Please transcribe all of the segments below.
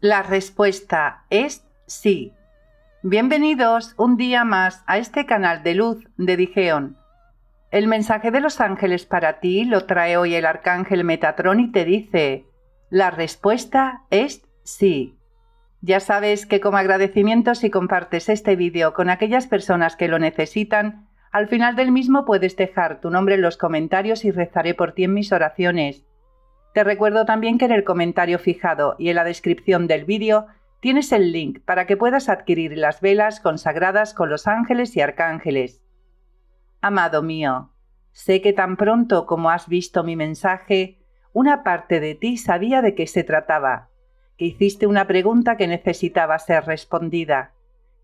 La respuesta es sí. Bienvenidos un día más a este canal de luz de Digeon. El mensaje de los ángeles para ti lo trae hoy el arcángel Metatrón y te dice, la respuesta es sí. Ya sabes que como agradecimiento si compartes este vídeo con aquellas personas que lo necesitan, al final del mismo puedes dejar tu nombre en los comentarios y rezaré por ti en mis oraciones. Te recuerdo también que en el comentario fijado y en la descripción del vídeo tienes el link para que puedas adquirir las velas consagradas con los ángeles y arcángeles. Amado mío, sé que tan pronto como has visto mi mensaje, una parte de ti sabía de qué se trataba, que hiciste una pregunta que necesitaba ser respondida,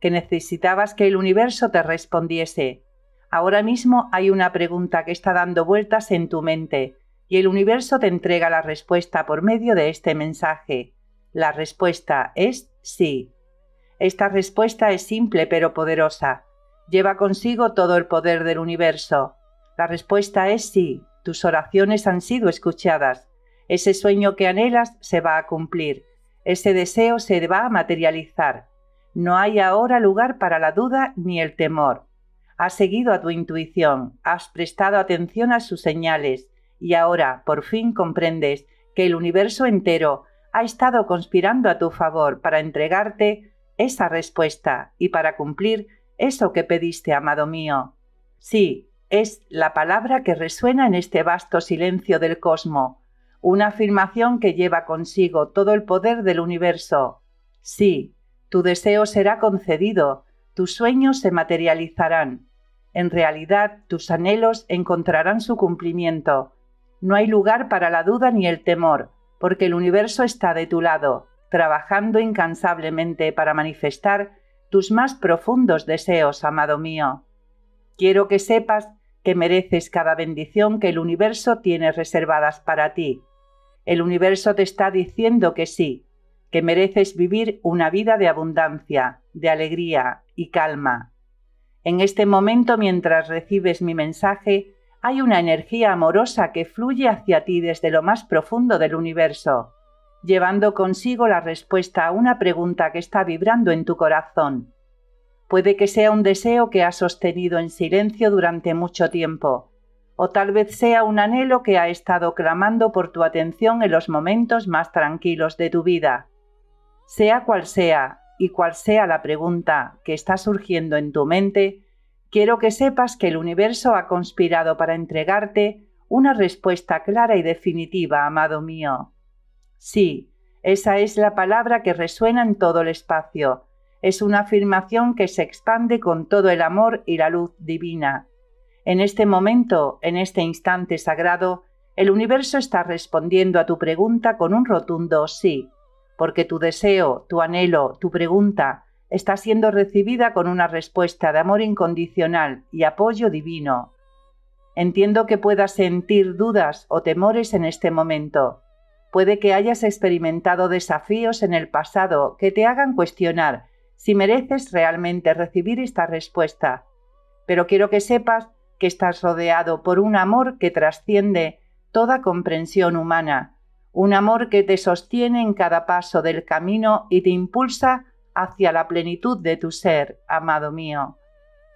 que necesitabas que el universo te respondiese. Ahora mismo hay una pregunta que está dando vueltas en tu mente, el universo te entrega la respuesta por medio de este mensaje. La respuesta es sí. Esta respuesta es simple pero poderosa. Lleva consigo todo el poder del universo. La respuesta es sí. Tus oraciones han sido escuchadas. Ese sueño que anhelas se va a cumplir. Ese deseo se va a materializar. No hay ahora lugar para la duda ni el temor. Has seguido a tu intuición, has prestado atención a sus señales, y ahora por fin comprendes que el universo entero ha estado conspirando a tu favor para entregarte esa respuesta y para cumplir eso que pediste, amado mío. Sí, es la palabra que resuena en este vasto silencio del cosmos, una afirmación que lleva consigo todo el poder del universo. Sí, tu deseo será concedido, tus sueños se materializarán. En realidad, tus anhelos encontrarán su cumplimiento no hay lugar para la duda ni el temor, porque el universo está de tu lado, trabajando incansablemente para manifestar tus más profundos deseos, amado mío. Quiero que sepas que mereces cada bendición que el universo tiene reservadas para ti. El universo te está diciendo que sí, que mereces vivir una vida de abundancia, de alegría y calma. En este momento, mientras recibes mi mensaje, hay una energía amorosa que fluye hacia ti desde lo más profundo del universo, llevando consigo la respuesta a una pregunta que está vibrando en tu corazón. Puede que sea un deseo que has sostenido en silencio durante mucho tiempo, o tal vez sea un anhelo que ha estado clamando por tu atención en los momentos más tranquilos de tu vida. Sea cual sea y cual sea la pregunta que está surgiendo en tu mente, Quiero que sepas que el universo ha conspirado para entregarte una respuesta clara y definitiva, amado mío. Sí, esa es la palabra que resuena en todo el espacio. Es una afirmación que se expande con todo el amor y la luz divina. En este momento, en este instante sagrado, el universo está respondiendo a tu pregunta con un rotundo sí, porque tu deseo, tu anhelo, tu pregunta, está siendo recibida con una respuesta de amor incondicional y apoyo divino. Entiendo que puedas sentir dudas o temores en este momento. Puede que hayas experimentado desafíos en el pasado que te hagan cuestionar si mereces realmente recibir esta respuesta. Pero quiero que sepas que estás rodeado por un amor que trasciende toda comprensión humana, un amor que te sostiene en cada paso del camino y te impulsa hacia la plenitud de tu ser, amado mío.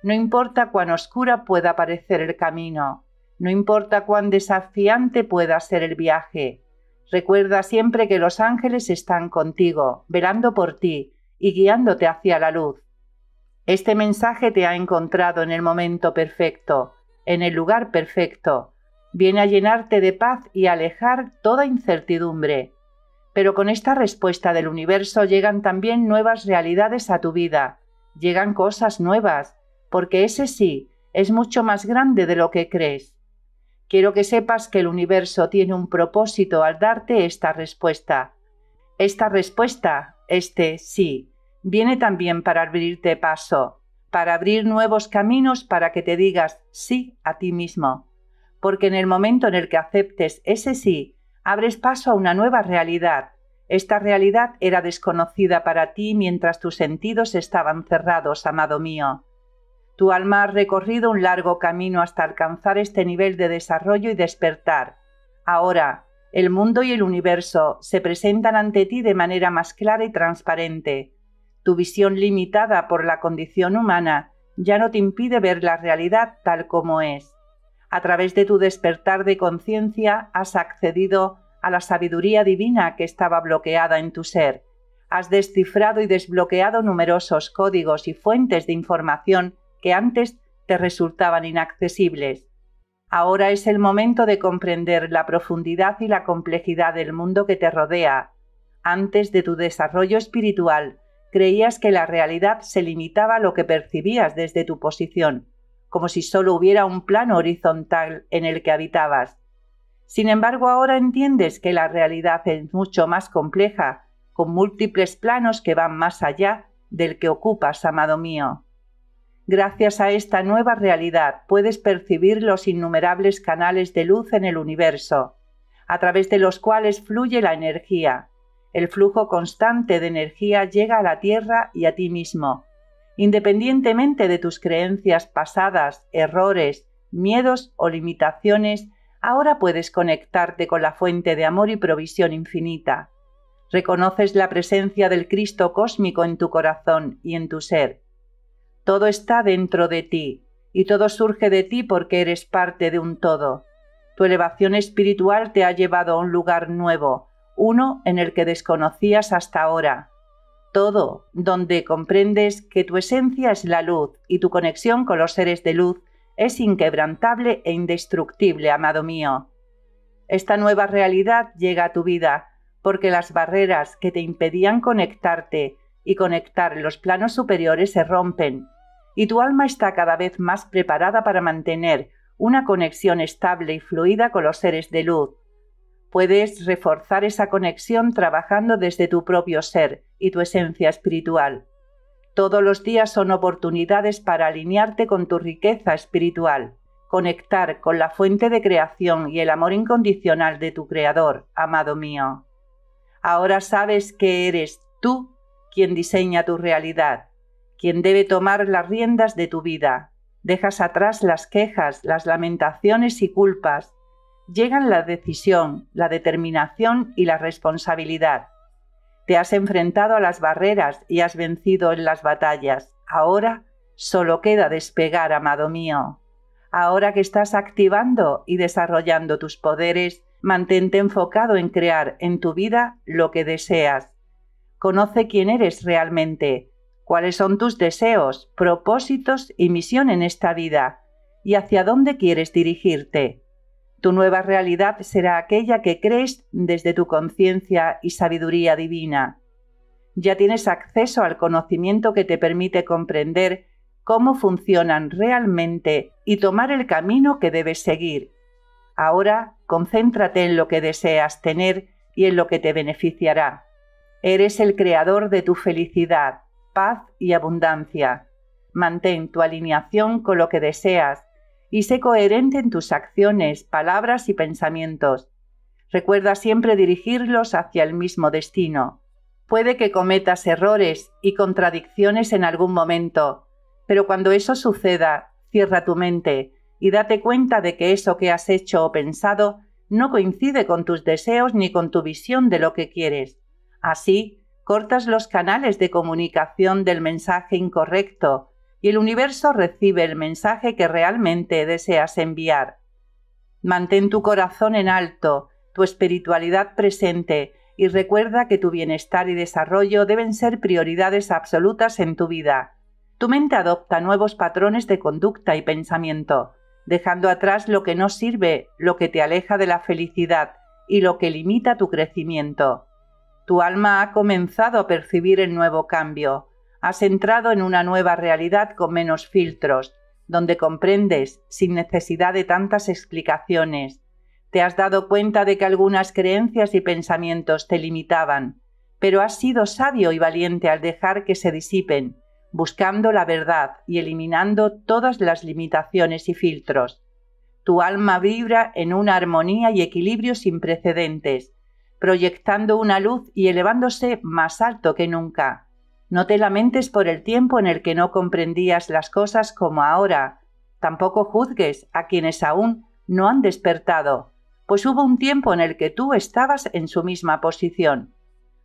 No importa cuán oscura pueda parecer el camino, no importa cuán desafiante pueda ser el viaje, recuerda siempre que los ángeles están contigo, velando por ti y guiándote hacia la luz. Este mensaje te ha encontrado en el momento perfecto, en el lugar perfecto. Viene a llenarte de paz y alejar toda incertidumbre. Pero con esta respuesta del universo llegan también nuevas realidades a tu vida, llegan cosas nuevas, porque ese sí es mucho más grande de lo que crees. Quiero que sepas que el universo tiene un propósito al darte esta respuesta. Esta respuesta, este sí, viene también para abrirte paso, para abrir nuevos caminos para que te digas sí a ti mismo. Porque en el momento en el que aceptes ese sí, abres paso a una nueva realidad. Esta realidad era desconocida para ti mientras tus sentidos estaban cerrados, amado mío. Tu alma ha recorrido un largo camino hasta alcanzar este nivel de desarrollo y despertar. Ahora, el mundo y el universo se presentan ante ti de manera más clara y transparente. Tu visión limitada por la condición humana ya no te impide ver la realidad tal como es. A través de tu despertar de conciencia has accedido a la sabiduría divina que estaba bloqueada en tu ser. Has descifrado y desbloqueado numerosos códigos y fuentes de información que antes te resultaban inaccesibles. Ahora es el momento de comprender la profundidad y la complejidad del mundo que te rodea. Antes de tu desarrollo espiritual, creías que la realidad se limitaba a lo que percibías desde tu posición como si solo hubiera un plano horizontal en el que habitabas. Sin embargo, ahora entiendes que la realidad es mucho más compleja, con múltiples planos que van más allá del que ocupas, amado mío. Gracias a esta nueva realidad puedes percibir los innumerables canales de luz en el universo, a través de los cuales fluye la energía. El flujo constante de energía llega a la Tierra y a ti mismo, Independientemente de tus creencias pasadas, errores, miedos o limitaciones, ahora puedes conectarte con la fuente de amor y provisión infinita. Reconoces la presencia del Cristo cósmico en tu corazón y en tu ser. Todo está dentro de ti y todo surge de ti porque eres parte de un todo. Tu elevación espiritual te ha llevado a un lugar nuevo, uno en el que desconocías hasta ahora todo, donde comprendes que tu esencia es la luz y tu conexión con los seres de luz es inquebrantable e indestructible, amado mío. Esta nueva realidad llega a tu vida porque las barreras que te impedían conectarte y conectar los planos superiores se rompen y tu alma está cada vez más preparada para mantener una conexión estable y fluida con los seres de luz puedes reforzar esa conexión trabajando desde tu propio ser y tu esencia espiritual. Todos los días son oportunidades para alinearte con tu riqueza espiritual, conectar con la fuente de creación y el amor incondicional de tu Creador, amado mío. Ahora sabes que eres tú quien diseña tu realidad, quien debe tomar las riendas de tu vida. Dejas atrás las quejas, las lamentaciones y culpas llegan la decisión, la determinación y la responsabilidad. Te has enfrentado a las barreras y has vencido en las batallas. Ahora solo queda despegar, amado mío. Ahora que estás activando y desarrollando tus poderes, mantente enfocado en crear en tu vida lo que deseas. Conoce quién eres realmente, cuáles son tus deseos, propósitos y misión en esta vida, y hacia dónde quieres dirigirte. Tu nueva realidad será aquella que crees desde tu conciencia y sabiduría divina. Ya tienes acceso al conocimiento que te permite comprender cómo funcionan realmente y tomar el camino que debes seguir. Ahora concéntrate en lo que deseas tener y en lo que te beneficiará. Eres el creador de tu felicidad, paz y abundancia. Mantén tu alineación con lo que deseas y sé coherente en tus acciones, palabras y pensamientos. Recuerda siempre dirigirlos hacia el mismo destino. Puede que cometas errores y contradicciones en algún momento, pero cuando eso suceda, cierra tu mente y date cuenta de que eso que has hecho o pensado no coincide con tus deseos ni con tu visión de lo que quieres. Así, cortas los canales de comunicación del mensaje incorrecto y el universo recibe el mensaje que realmente deseas enviar. Mantén tu corazón en alto, tu espiritualidad presente y recuerda que tu bienestar y desarrollo deben ser prioridades absolutas en tu vida. Tu mente adopta nuevos patrones de conducta y pensamiento, dejando atrás lo que no sirve, lo que te aleja de la felicidad y lo que limita tu crecimiento. Tu alma ha comenzado a percibir el nuevo cambio, Has entrado en una nueva realidad con menos filtros, donde comprendes sin necesidad de tantas explicaciones. Te has dado cuenta de que algunas creencias y pensamientos te limitaban, pero has sido sabio y valiente al dejar que se disipen, buscando la verdad y eliminando todas las limitaciones y filtros. Tu alma vibra en una armonía y equilibrio sin precedentes, proyectando una luz y elevándose más alto que nunca. No te lamentes por el tiempo en el que no comprendías las cosas como ahora. Tampoco juzgues a quienes aún no han despertado, pues hubo un tiempo en el que tú estabas en su misma posición.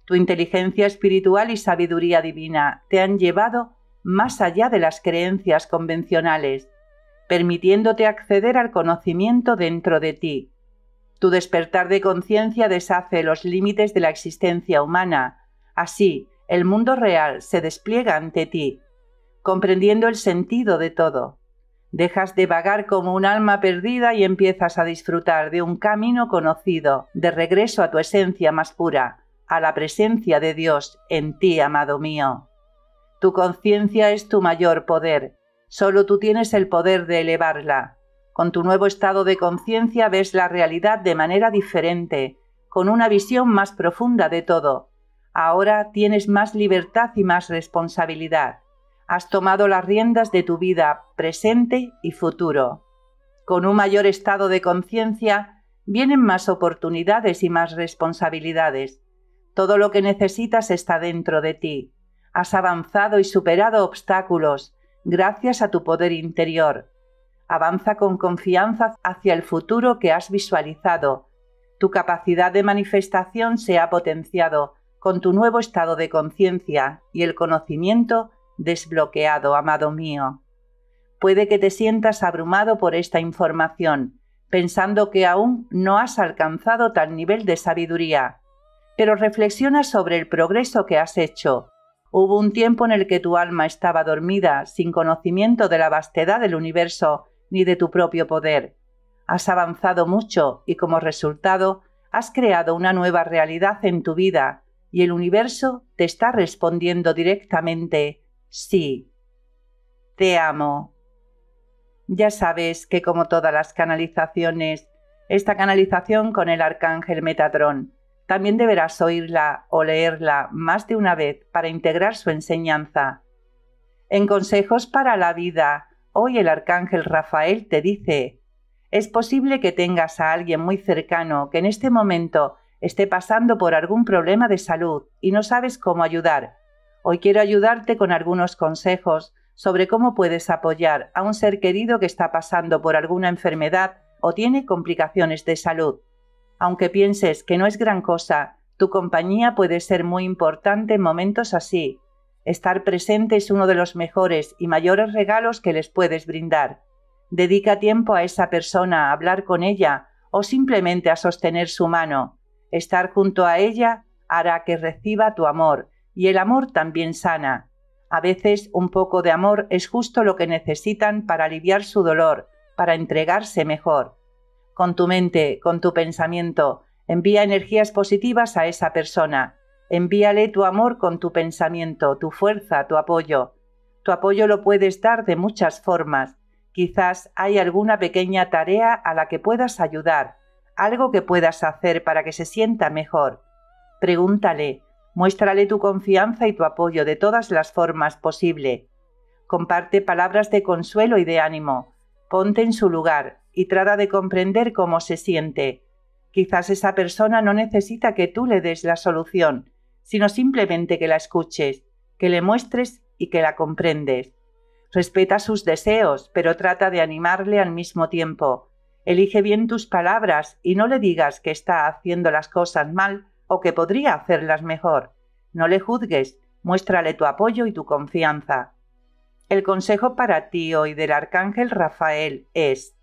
Tu inteligencia espiritual y sabiduría divina te han llevado más allá de las creencias convencionales, permitiéndote acceder al conocimiento dentro de ti. Tu despertar de conciencia deshace los límites de la existencia humana. Así, el mundo real se despliega ante ti, comprendiendo el sentido de todo. Dejas de vagar como un alma perdida y empiezas a disfrutar de un camino conocido, de regreso a tu esencia más pura, a la presencia de Dios en ti, amado mío. Tu conciencia es tu mayor poder, solo tú tienes el poder de elevarla. Con tu nuevo estado de conciencia ves la realidad de manera diferente, con una visión más profunda de todo, Ahora tienes más libertad y más responsabilidad. Has tomado las riendas de tu vida presente y futuro. Con un mayor estado de conciencia vienen más oportunidades y más responsabilidades. Todo lo que necesitas está dentro de ti. Has avanzado y superado obstáculos gracias a tu poder interior. Avanza con confianza hacia el futuro que has visualizado. Tu capacidad de manifestación se ha potenciado con tu nuevo estado de conciencia y el conocimiento desbloqueado, amado mío. Puede que te sientas abrumado por esta información, pensando que aún no has alcanzado tal nivel de sabiduría, pero reflexiona sobre el progreso que has hecho. Hubo un tiempo en el que tu alma estaba dormida, sin conocimiento de la vastedad del universo ni de tu propio poder. Has avanzado mucho y como resultado has creado una nueva realidad en tu vida y el universo te está respondiendo directamente, sí, te amo. Ya sabes que como todas las canalizaciones, esta canalización con el arcángel Metatrón, también deberás oírla o leerla más de una vez para integrar su enseñanza. En Consejos para la Vida, hoy el arcángel Rafael te dice, es posible que tengas a alguien muy cercano que en este momento esté pasando por algún problema de salud y no sabes cómo ayudar. Hoy quiero ayudarte con algunos consejos sobre cómo puedes apoyar a un ser querido que está pasando por alguna enfermedad o tiene complicaciones de salud. Aunque pienses que no es gran cosa, tu compañía puede ser muy importante en momentos así. Estar presente es uno de los mejores y mayores regalos que les puedes brindar. Dedica tiempo a esa persona, a hablar con ella o simplemente a sostener su mano. Estar junto a ella hará que reciba tu amor y el amor también sana. A veces un poco de amor es justo lo que necesitan para aliviar su dolor, para entregarse mejor. Con tu mente, con tu pensamiento, envía energías positivas a esa persona. Envíale tu amor con tu pensamiento, tu fuerza, tu apoyo. Tu apoyo lo puedes dar de muchas formas. Quizás hay alguna pequeña tarea a la que puedas ayudar algo que puedas hacer para que se sienta mejor. Pregúntale, muéstrale tu confianza y tu apoyo de todas las formas posible. Comparte palabras de consuelo y de ánimo. Ponte en su lugar y trata de comprender cómo se siente. Quizás esa persona no necesita que tú le des la solución, sino simplemente que la escuches, que le muestres y que la comprendes. Respeta sus deseos, pero trata de animarle al mismo tiempo Elige bien tus palabras y no le digas que está haciendo las cosas mal o que podría hacerlas mejor. No le juzgues, muéstrale tu apoyo y tu confianza. El consejo para ti hoy del Arcángel Rafael es,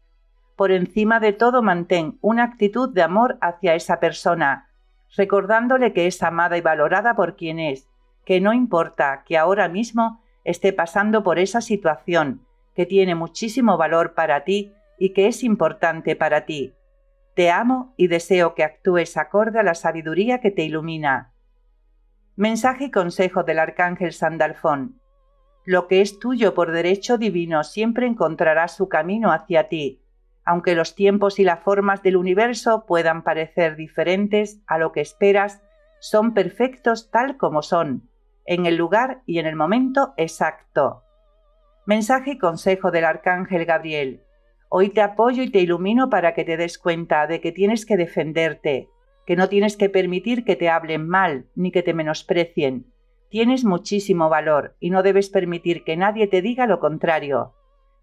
por encima de todo mantén una actitud de amor hacia esa persona, recordándole que es amada y valorada por quien es, que no importa que ahora mismo esté pasando por esa situación, que tiene muchísimo valor para ti y que es importante para ti. Te amo y deseo que actúes acorde a la sabiduría que te ilumina. Mensaje y consejo del Arcángel Sandalfón. Lo que es tuyo por derecho divino siempre encontrará su camino hacia ti, aunque los tiempos y las formas del universo puedan parecer diferentes a lo que esperas, son perfectos tal como son, en el lugar y en el momento exacto. Mensaje y consejo del Arcángel Gabriel. Hoy te apoyo y te ilumino para que te des cuenta de que tienes que defenderte, que no tienes que permitir que te hablen mal ni que te menosprecien. Tienes muchísimo valor y no debes permitir que nadie te diga lo contrario.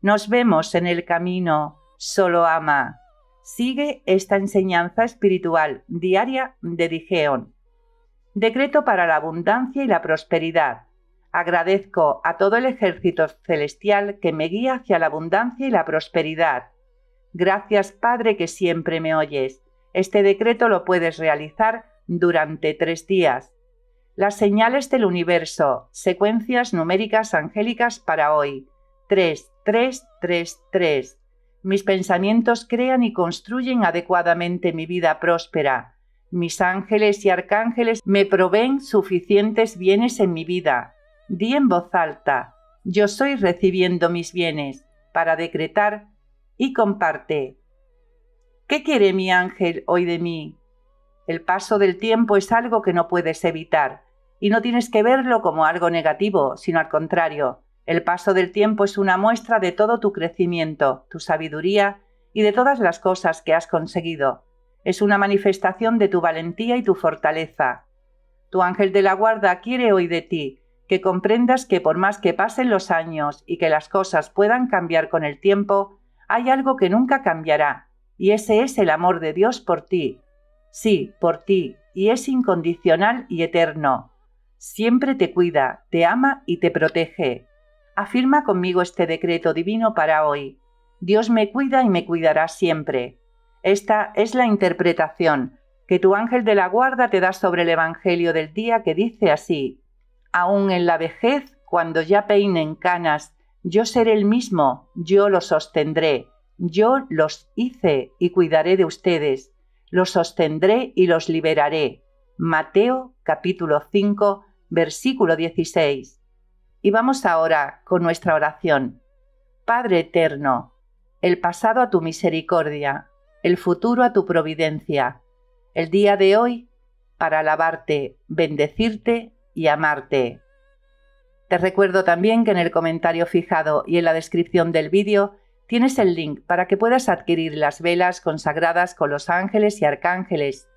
Nos vemos en el camino, solo ama. Sigue esta enseñanza espiritual diaria de Digeon. Decreto para la abundancia y la prosperidad. Agradezco a todo el ejército celestial que me guía hacia la abundancia y la prosperidad. Gracias Padre que siempre me oyes. Este decreto lo puedes realizar durante tres días. Las señales del universo, secuencias numéricas angélicas para hoy. 3, 3, 3, 3. Mis pensamientos crean y construyen adecuadamente mi vida próspera. Mis ángeles y arcángeles me proveen suficientes bienes en mi vida Di en voz alta, yo soy recibiendo mis bienes, para decretar y comparte. ¿Qué quiere mi ángel hoy de mí? El paso del tiempo es algo que no puedes evitar, y no tienes que verlo como algo negativo, sino al contrario. El paso del tiempo es una muestra de todo tu crecimiento, tu sabiduría y de todas las cosas que has conseguido. Es una manifestación de tu valentía y tu fortaleza. Tu ángel de la guarda quiere hoy de ti que comprendas que por más que pasen los años y que las cosas puedan cambiar con el tiempo, hay algo que nunca cambiará, y ese es el amor de Dios por ti. Sí, por ti, y es incondicional y eterno. Siempre te cuida, te ama y te protege. Afirma conmigo este decreto divino para hoy. Dios me cuida y me cuidará siempre. Esta es la interpretación que tu ángel de la guarda te da sobre el Evangelio del día que dice así. Aún en la vejez, cuando ya peinen canas, yo seré el mismo, yo los sostendré, yo los hice y cuidaré de ustedes, los sostendré y los liberaré. Mateo capítulo 5, versículo 16. Y vamos ahora con nuestra oración. Padre eterno, el pasado a tu misericordia, el futuro a tu providencia, el día de hoy para alabarte, bendecirte y amarte. Te recuerdo también que en el comentario fijado y en la descripción del vídeo tienes el link para que puedas adquirir las velas consagradas con los ángeles y arcángeles.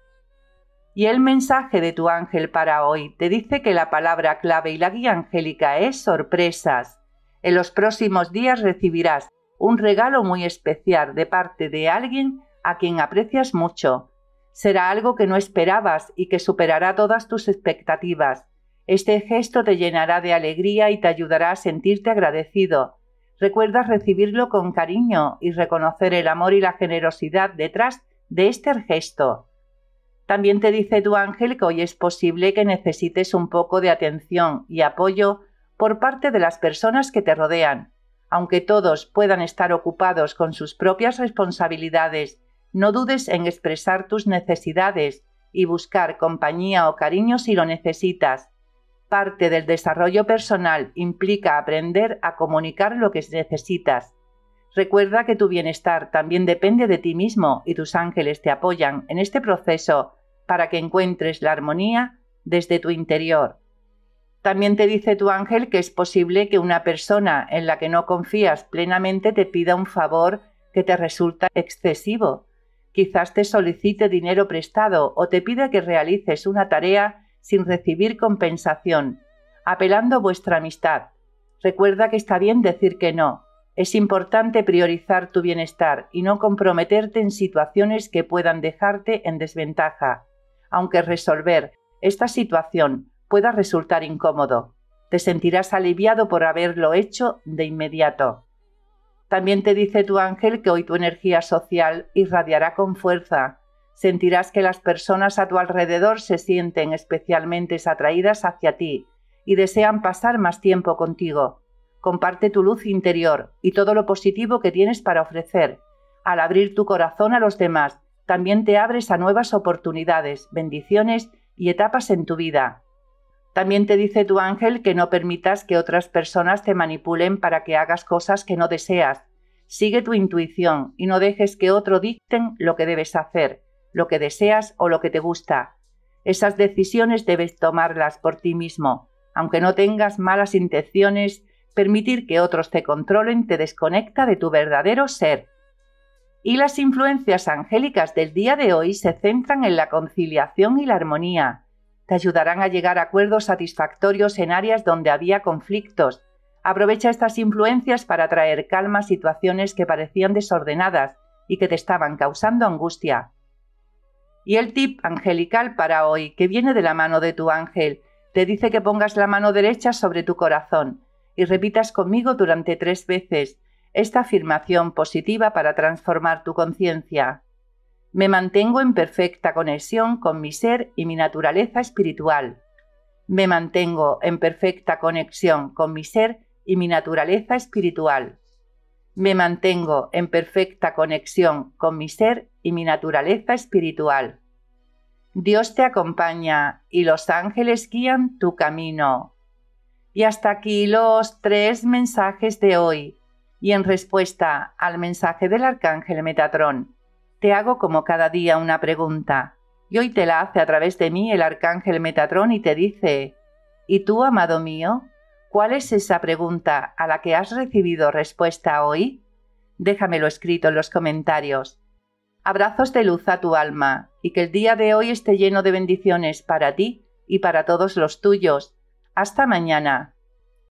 Y el mensaje de tu ángel para hoy te dice que la palabra clave y la guía angélica es sorpresas. En los próximos días recibirás un regalo muy especial de parte de alguien a quien aprecias mucho. Será algo que no esperabas y que superará todas tus expectativas. Este gesto te llenará de alegría y te ayudará a sentirte agradecido. Recuerda recibirlo con cariño y reconocer el amor y la generosidad detrás de este gesto. También te dice tu ángel que hoy es posible que necesites un poco de atención y apoyo por parte de las personas que te rodean. Aunque todos puedan estar ocupados con sus propias responsabilidades, no dudes en expresar tus necesidades y buscar compañía o cariño si lo necesitas. Parte del desarrollo personal implica aprender a comunicar lo que necesitas. Recuerda que tu bienestar también depende de ti mismo y tus ángeles te apoyan en este proceso para que encuentres la armonía desde tu interior. También te dice tu ángel que es posible que una persona en la que no confías plenamente te pida un favor que te resulta excesivo. Quizás te solicite dinero prestado o te pida que realices una tarea sin recibir compensación, apelando vuestra amistad. Recuerda que está bien decir que no. Es importante priorizar tu bienestar y no comprometerte en situaciones que puedan dejarte en desventaja, aunque resolver esta situación pueda resultar incómodo. Te sentirás aliviado por haberlo hecho de inmediato. También te dice tu ángel que hoy tu energía social irradiará con fuerza Sentirás que las personas a tu alrededor se sienten especialmente atraídas hacia ti y desean pasar más tiempo contigo. Comparte tu luz interior y todo lo positivo que tienes para ofrecer. Al abrir tu corazón a los demás, también te abres a nuevas oportunidades, bendiciones y etapas en tu vida. También te dice tu ángel que no permitas que otras personas te manipulen para que hagas cosas que no deseas. Sigue tu intuición y no dejes que otro dicten lo que debes hacer lo que deseas o lo que te gusta. Esas decisiones debes tomarlas por ti mismo, aunque no tengas malas intenciones, permitir que otros te controlen te desconecta de tu verdadero ser. Y las influencias angélicas del día de hoy se centran en la conciliación y la armonía. Te ayudarán a llegar a acuerdos satisfactorios en áreas donde había conflictos. Aprovecha estas influencias para traer calma a situaciones que parecían desordenadas y que te estaban causando angustia. Y el tip angelical para hoy, que viene de la mano de tu ángel, te dice que pongas la mano derecha sobre tu corazón y repitas conmigo durante tres veces esta afirmación positiva para transformar tu conciencia. Me mantengo en perfecta conexión con mi ser y mi naturaleza espiritual. Me mantengo en perfecta conexión con mi ser y mi naturaleza espiritual me mantengo en perfecta conexión con mi ser y mi naturaleza espiritual. Dios te acompaña y los ángeles guían tu camino. Y hasta aquí los tres mensajes de hoy. Y en respuesta al mensaje del arcángel Metatrón, te hago como cada día una pregunta. Y hoy te la hace a través de mí el arcángel Metatrón y te dice, ¿Y tú, amado mío, ¿Cuál es esa pregunta a la que has recibido respuesta hoy? Déjamelo escrito en los comentarios. Abrazos de luz a tu alma y que el día de hoy esté lleno de bendiciones para ti y para todos los tuyos. Hasta mañana.